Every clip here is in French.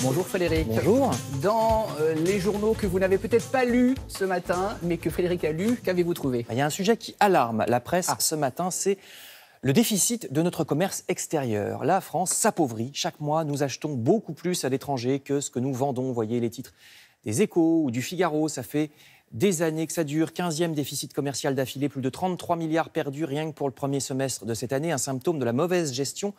Bonjour Frédéric. Bonjour. Dans euh, les journaux que vous n'avez peut-être pas lus ce matin, mais que Frédéric a lu, qu'avez-vous trouvé Il y a un sujet qui alarme la presse ah. ce matin, c'est le déficit de notre commerce extérieur. La France s'appauvrit. Chaque mois, nous achetons beaucoup plus à l'étranger que ce que nous vendons. Vous voyez les titres des Échos ou du Figaro, ça fait des années que ça dure. 15e déficit commercial d'affilée, plus de 33 milliards perdus rien que pour le premier semestre de cette année, un symptôme de la mauvaise gestion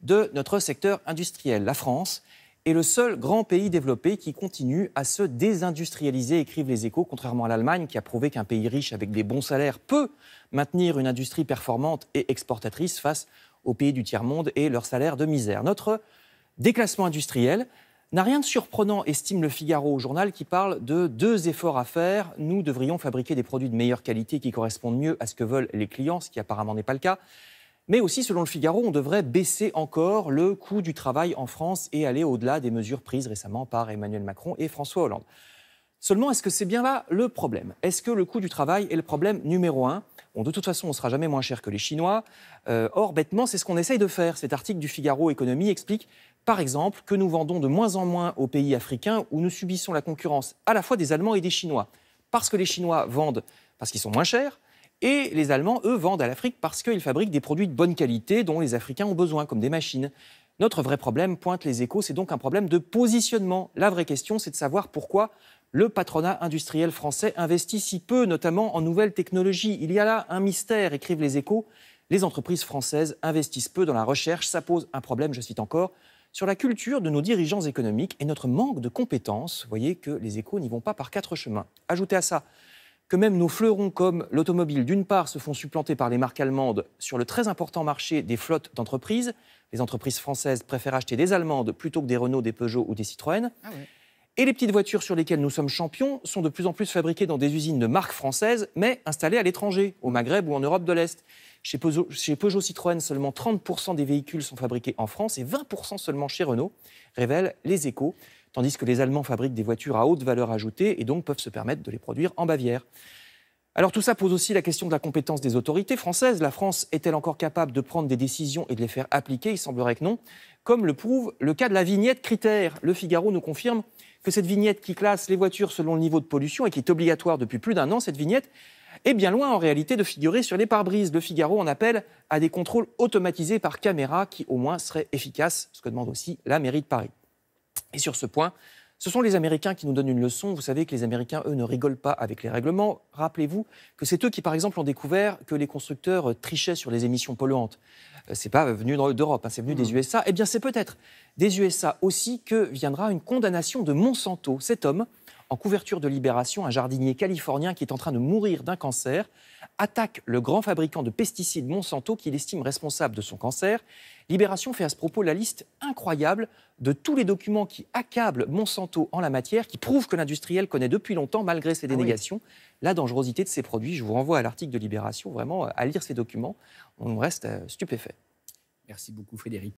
de notre secteur industriel. La France est le seul grand pays développé qui continue à se désindustrialiser, écrivent les échos, contrairement à l'Allemagne qui a prouvé qu'un pays riche avec des bons salaires peut maintenir une industrie performante et exportatrice face aux pays du tiers-monde et leurs salaires de misère. Notre déclassement industriel n'a rien de surprenant, estime le Figaro, au journal qui parle de deux efforts à faire. Nous devrions fabriquer des produits de meilleure qualité qui correspondent mieux à ce que veulent les clients, ce qui apparemment n'est pas le cas. Mais aussi, selon le Figaro, on devrait baisser encore le coût du travail en France et aller au-delà des mesures prises récemment par Emmanuel Macron et François Hollande. Seulement, est-ce que c'est bien là le problème Est-ce que le coût du travail est le problème numéro un de toute façon, on ne sera jamais moins cher que les Chinois. Euh, or, bêtement, c'est ce qu'on essaye de faire. Cet article du Figaro Économie explique, par exemple, que nous vendons de moins en moins aux pays africains où nous subissons la concurrence à la fois des Allemands et des Chinois. Parce que les Chinois vendent parce qu'ils sont moins chers, et les Allemands, eux, vendent à l'Afrique parce qu'ils fabriquent des produits de bonne qualité dont les Africains ont besoin, comme des machines. Notre vrai problème, pointe les échos, c'est donc un problème de positionnement. La vraie question, c'est de savoir pourquoi le patronat industriel français investit si peu, notamment en nouvelles technologies. Il y a là un mystère, écrivent les échos. Les entreprises françaises investissent peu dans la recherche. Ça pose un problème, je cite encore, sur la culture de nos dirigeants économiques et notre manque de compétences. Vous voyez que les échos n'y vont pas par quatre chemins. Ajoutez à ça que même nos fleurons comme l'automobile, d'une part, se font supplanter par les marques allemandes sur le très important marché des flottes d'entreprises. Les entreprises françaises préfèrent acheter des Allemandes plutôt que des Renault, des Peugeot ou des Citroën. Ah et les petites voitures sur lesquelles nous sommes champions sont de plus en plus fabriquées dans des usines de marques françaises, mais installées à l'étranger, au Maghreb ou en Europe de l'Est. Chez Peugeot, chez Peugeot, Citroën, seulement 30% des véhicules sont fabriqués en France et 20% seulement chez Renault, révèlent les échos tandis que les Allemands fabriquent des voitures à haute valeur ajoutée et donc peuvent se permettre de les produire en Bavière. Alors tout ça pose aussi la question de la compétence des autorités françaises. La France est-elle encore capable de prendre des décisions et de les faire appliquer Il semblerait que non, comme le prouve le cas de la vignette critère. Le Figaro nous confirme que cette vignette qui classe les voitures selon le niveau de pollution et qui est obligatoire depuis plus d'un an, cette vignette est bien loin en réalité de figurer sur les pare-brises. Le Figaro en appelle à des contrôles automatisés par caméra qui au moins seraient efficaces, ce que demande aussi la mairie de Paris. Et sur ce point, ce sont les Américains qui nous donnent une leçon. Vous savez que les Américains, eux, ne rigolent pas avec les règlements. Rappelez-vous que c'est eux qui, par exemple, ont découvert que les constructeurs euh, trichaient sur les émissions polluantes. Euh, ce n'est pas venu d'Europe, hein, c'est venu des mmh. USA. Eh bien, c'est peut-être des USA aussi que viendra une condamnation de Monsanto. Cet homme, en couverture de Libération, un jardinier californien qui est en train de mourir d'un cancer attaque le grand fabricant de pesticides Monsanto qu'il estime responsable de son cancer. Libération fait à ce propos la liste incroyable de tous les documents qui accablent Monsanto en la matière, qui prouvent que l'industriel connaît depuis longtemps, malgré ses ah dénégations, la dangerosité de ses produits. Je vous renvoie à l'article de Libération, vraiment à lire ces documents. On reste euh, stupéfait. Merci beaucoup Frédéric.